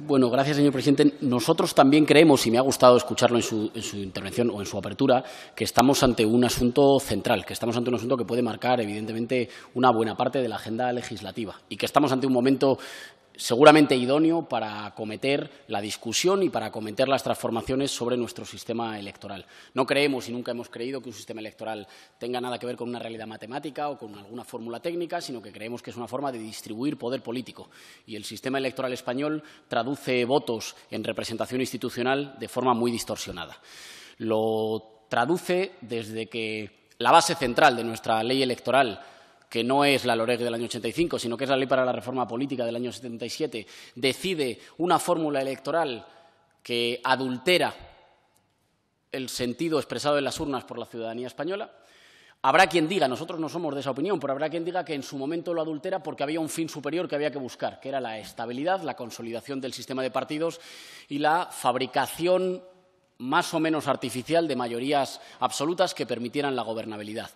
Bueno, gracias, señor presidente. Nosotros también creemos, y me ha gustado escucharlo en su, en su, intervención o en su apertura, que estamos ante un asunto central, que estamos ante un asunto que puede marcar, evidentemente, una buena parte de la agenda legislativa y que estamos ante un momento seguramente idóneo para acometer la discusión y para acometer las transformaciones sobre nuestro sistema electoral. No creemos y nunca hemos creído que un sistema electoral tenga nada que ver con una realidad matemática o con alguna fórmula técnica, sino que creemos que es una forma de distribuir poder político. Y el sistema electoral español traduce votos en representación institucional de forma muy distorsionada. Lo traduce desde que la base central de nuestra ley electoral que no es la LOREG del año 85, sino que es la Ley para la Reforma Política del año 77, decide una fórmula electoral que adultera el sentido expresado en las urnas por la ciudadanía española. Habrá quien diga, nosotros no somos de esa opinión, pero habrá quien diga que en su momento lo adultera porque había un fin superior que había que buscar, que era la estabilidad, la consolidación del sistema de partidos y la fabricación más o menos artificial de mayorías absolutas que permitieran la gobernabilidad.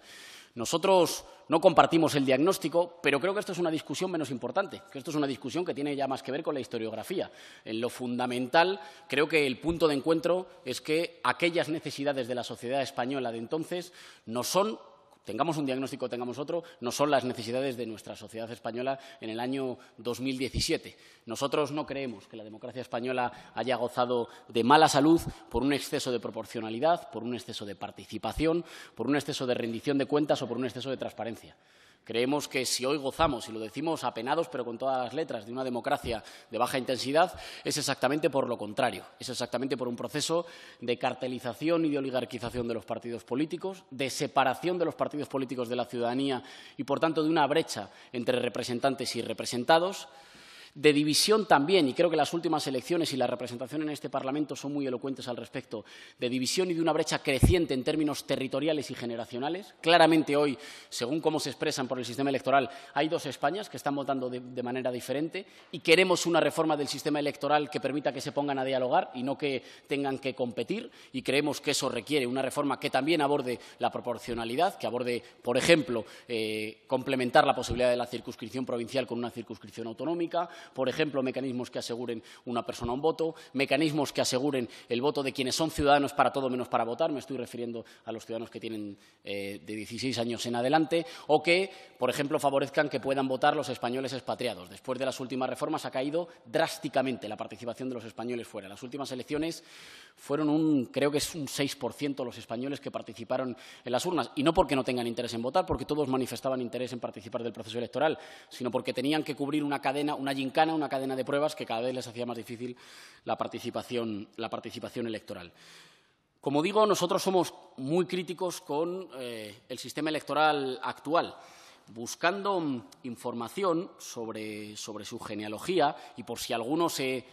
Nosotros no compartimos el diagnóstico, pero creo que esto es una discusión menos importante, que esto es una discusión que tiene ya más que ver con la historiografía. En lo fundamental, creo que el punto de encuentro es que aquellas necesidades de la sociedad española de entonces no son tengamos un diagnóstico, tengamos otro, no son las necesidades de nuestra sociedad española en el año 2017. Nosotros no creemos que la democracia española haya gozado de mala salud por un exceso de proporcionalidad, por un exceso de participación, por un exceso de rendición de cuentas o por un exceso de transparencia. Creemos que si hoy gozamos, y lo decimos apenados pero con todas las letras, de una democracia de baja intensidad, es exactamente por lo contrario. Es exactamente por un proceso de cartelización y de oligarquización de los partidos políticos, de separación de los partidos políticos de la ciudadanía y, por tanto, de una brecha entre representantes y representados de división también, y creo que las últimas elecciones y la representación en este Parlamento son muy elocuentes al respecto, de división y de una brecha creciente en términos territoriales y generacionales. Claramente hoy, según cómo se expresan por el sistema electoral, hay dos Españas que están votando de, manera diferente y queremos una reforma del sistema electoral que permita que se pongan a dialogar y no que tengan que competir y creemos que eso requiere una reforma que también aborde la proporcionalidad, que aborde, por ejemplo, eh, complementar la posibilidad de la circunscripción provincial con una circunscripción autonómica, por ejemplo, mecanismos que aseguren una persona un voto, mecanismos que aseguren el voto de quienes son ciudadanos para todo menos para votar, me estoy refiriendo a los ciudadanos que tienen eh, de 16 años en adelante, o que, por ejemplo, favorezcan que puedan votar los españoles expatriados. Después de las últimas reformas ha caído drásticamente la participación de los españoles fuera. Las últimas elecciones fueron un, creo que es un 6% los españoles que participaron en las urnas, y no porque no tengan interés en votar, porque todos manifestaban interés en participar del proceso electoral, sino porque tenían que cubrir una cadena, una una cadena de pruebas que cada vez les hacía más difícil la participación, la participación electoral. Como digo, nosotros somos muy críticos con eh, el sistema electoral actual buscando información sobre, su genealogía y por si alguno se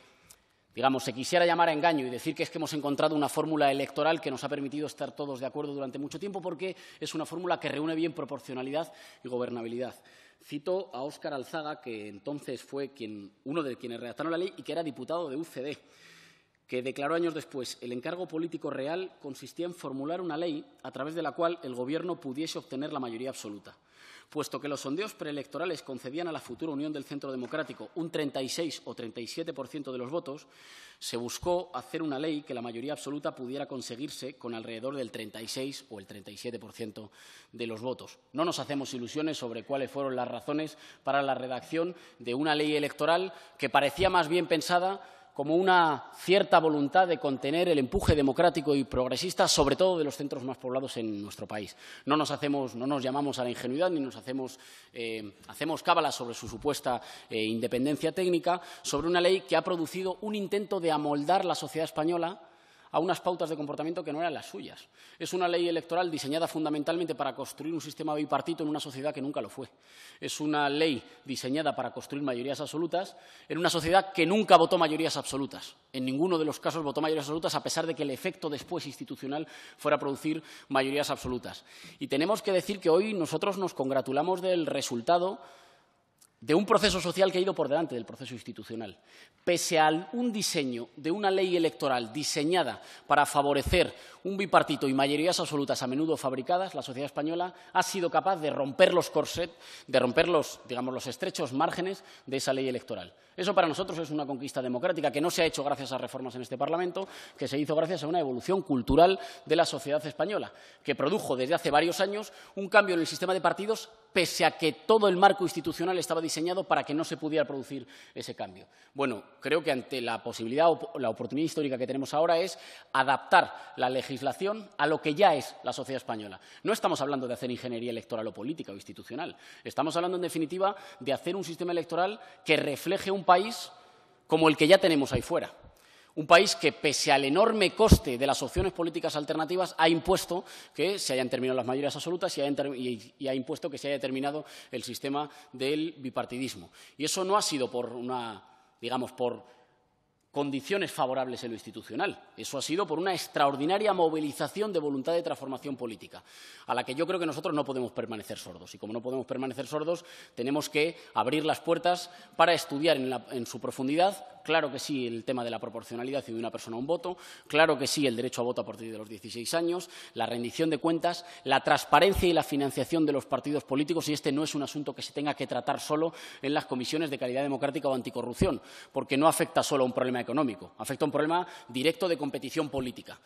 digamos, se quisiera llamar a engaño y decir que es que hemos encontrado una fórmula electoral que nos ha permitido estar todos de acuerdo durante mucho tiempo porque es una fórmula que reúne bien proporcionalidad y gobernabilidad. Cito a Óscar Alzaga, que entonces fue uno de quienes redactaron la ley y que era diputado de UCD, que declaró años después el encargo político real consistía en formular una ley a través de la cual el Gobierno pudiese obtener la mayoría absoluta puesto que los sondeos preelectorales concedían a la futura Unión del Centro Democrático un 36 o 37% de los votos, se buscó hacer una ley que la mayoría absoluta pudiera conseguirse con alrededor del 36 o el 37% de los votos. No nos hacemos ilusiones sobre cuáles fueron las razones para la redacción de una ley electoral que parecía más bien pensada como una cierta voluntad de contener el empuje democrático y progresista, sobre todo de los centros más poblados en nuestro país. No nos, hacemos, no nos llamamos a la ingenuidad ni nos hacemos, eh, cábalas sobre su supuesta eh, independencia técnica, sobre una ley que ha producido un intento de amoldar la sociedad española a unas pautas de comportamiento que no eran las suyas. Es una ley electoral diseñada fundamentalmente para construir un sistema bipartito en una sociedad que nunca lo fue. Es una ley diseñada para construir mayorías absolutas en una sociedad que nunca votó mayorías absolutas. En ninguno de los casos votó mayorías absolutas, a pesar de que el efecto después institucional fuera producir mayorías absolutas. Y tenemos que decir que hoy nosotros nos congratulamos del resultado de un proceso social que ha ido por delante del proceso institucional. Pese a un diseño de una ley electoral diseñada para favorecer un bipartito y mayorías absolutas a menudo fabricadas, la sociedad española ha sido capaz de romper los corsets, de romper los, digamos, los estrechos márgenes de esa ley electoral. Eso para nosotros es una conquista democrática que no se ha hecho gracias a reformas en este Parlamento, que se hizo gracias a una evolución cultural de la sociedad española, que produjo desde hace varios años un cambio en el sistema de partidos, pese a que todo el marco institucional estaba diseñado para que no se pudiera producir ese cambio. Bueno, creo que ante la posibilidad o la oportunidad histórica que tenemos ahora es adaptar la legislación a lo que ya es la sociedad española. No estamos hablando de hacer ingeniería electoral o política o institucional. Estamos hablando, en definitiva, de hacer un sistema electoral que refleje un país como el que ya tenemos ahí fuera. Un país que, pese al enorme coste de las opciones políticas alternativas, ha impuesto que se hayan terminado las mayorías absolutas y, ha impuesto que se haya terminado el sistema del bipartidismo. Y eso no ha sido por una, digamos, por condiciones favorables en lo institucional. Eso ha sido por una extraordinaria movilización de voluntad de transformación política, a la que yo creo que nosotros no podemos permanecer sordos. Y como no podemos permanecer sordos, tenemos que abrir las puertas para estudiar en su profundidad claro que sí el tema de la proporcionalidad y de una persona a un voto, claro que sí el derecho a voto a partir de los 16 años, la rendición de cuentas, la transparencia y la financiación de los partidos políticos, y este no es un asunto que se tenga que tratar solo en las comisiones de calidad democrática o anticorrupción, porque no afecta solo a un problema económico, afecta a un problema directo de competición política.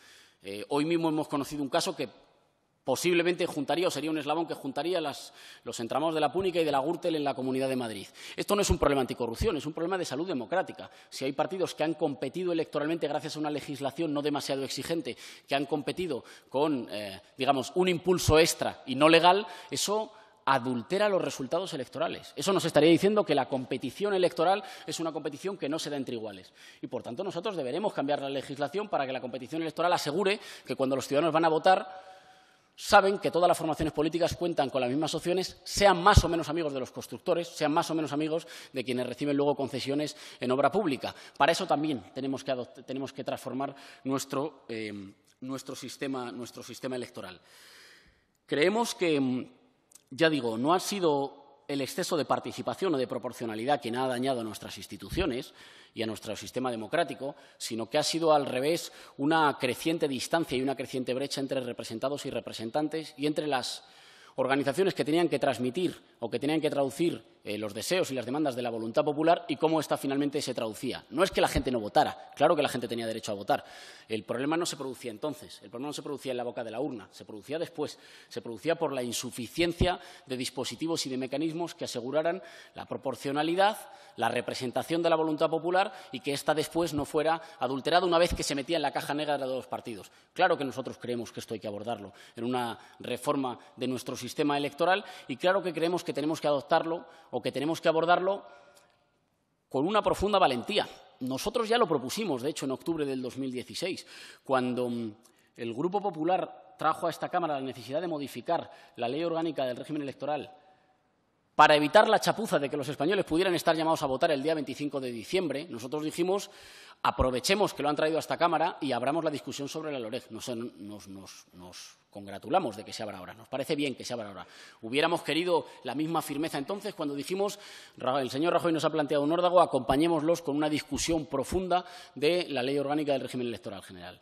Eh, hoy mismo hemos conocido un caso que posiblemente juntaría o sería un eslabón que juntaría los entramados de la Púnica y de la Gürtel en la Comunidad de Madrid. Esto no es un problema anticorrupción, es un problema de salud democrática. Si hay partidos que han competido electoralmente gracias a una legislación no demasiado exigente, que han competido con, eh, digamos, un impulso extra y no legal, eso adultera los resultados electorales. Eso nos estaría diciendo que la competición electoral es una competición que no se da entre iguales. Y, por tanto, nosotros deberemos cambiar la legislación para que la competición electoral asegure que cuando los ciudadanos van a votar saben que todas las formaciones políticas cuentan con las mismas opciones, sean más o menos amigos de los constructores, sean más o menos amigos de quienes reciben luego concesiones en obra pública. Para eso también tenemos que, tenemos que transformar nuestro, eh, nuestro, sistema, nuestro sistema electoral. Creemos que, ya digo, no ha sido el exceso de participación o de proporcionalidad quien ha dañado a nuestras instituciones y a nuestro sistema democrático, sino que ha sido al revés una creciente distancia y una creciente brecha entre representados y representantes y entre las organizaciones que tenían que transmitir o que tenían que traducir eh, los deseos y las demandas de la voluntad popular y cómo esta finalmente se traducía. No es que la gente no votara, claro que la gente tenía derecho a votar. El problema no se producía entonces, el problema no se producía en la boca de la urna, se producía después, se producía por la insuficiencia de dispositivos y de mecanismos que aseguraran la proporcionalidad, la representación de la voluntad popular y que ésta después no fuera adulterada una vez que se metía en la caja negra de los partidos. Claro que nosotros creemos que esto hay que abordarlo en una reforma de nuestro sistema electoral y claro que creemos que tenemos que adoptarlo o que tenemos que abordarlo con una profunda valentía. Nosotros ya lo propusimos, de hecho, en octubre del 2016, cuando mm, el Grupo Popular trajo a esta Cámara la necesidad de modificar la ley orgánica del régimen electoral para evitar la chapuza de que los españoles pudieran estar llamados a votar el día 25 de diciembre, nosotros dijimos aprovechemos que lo han traído a esta Cámara y abramos la discusión sobre la LOREG. Nos, nos, congratulamos de que se abra ahora, nos parece bien que se abra ahora. Hubiéramos querido la misma firmeza entonces cuando dijimos, el señor Rajoy nos ha planteado un órdago, acompañémoslos con una discusión profunda de la ley orgánica del régimen electoral general.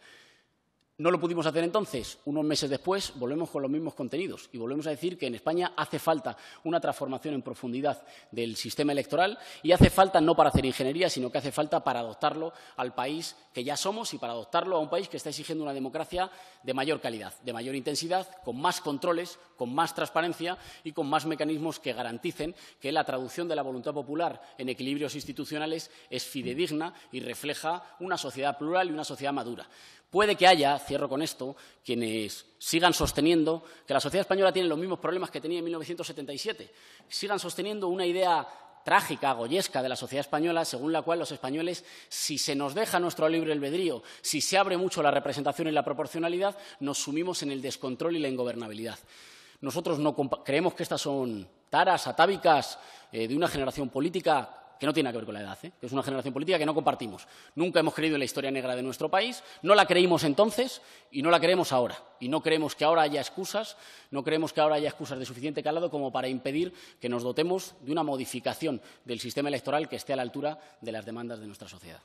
No lo pudimos hacer entonces. Unos meses después volvemos con los mismos contenidos y volvemos a decir que en España hace falta una transformación en profundidad del sistema electoral y hace falta no para hacer ingeniería, sino que hace falta para adoptarlo al país que ya somos y para adoptarlo a un país que está exigiendo una democracia de mayor calidad, de mayor intensidad, con más controles, con más transparencia y con más mecanismos que garanticen que la traducción de la voluntad popular en equilibrios institucionales es fidedigna y refleja una sociedad plural y una sociedad madura. Puede que haya, cierro con esto, quienes sigan sosteniendo que la sociedad española tiene los mismos problemas que tenía en 1977, sigan sosteniendo una idea trágica, goyesca de la sociedad española, según la cual los españoles, si se nos deja nuestro libre albedrío, si se abre mucho la representación y la proporcionalidad, nos sumimos en el descontrol y la ingobernabilidad. Nosotros no creemos que estas son taras atávicas eh, de una generación política que no tiene nada que ver con la edad, ¿eh? que es una generación política que no compartimos. Nunca hemos creído en la historia negra de nuestro país, no la creímos entonces y no la creemos ahora. Y no creemos que ahora haya excusas, no creemos que ahora haya excusas de suficiente calado como para impedir que nos dotemos de una modificación del sistema electoral que esté a la altura de las demandas de nuestra sociedad.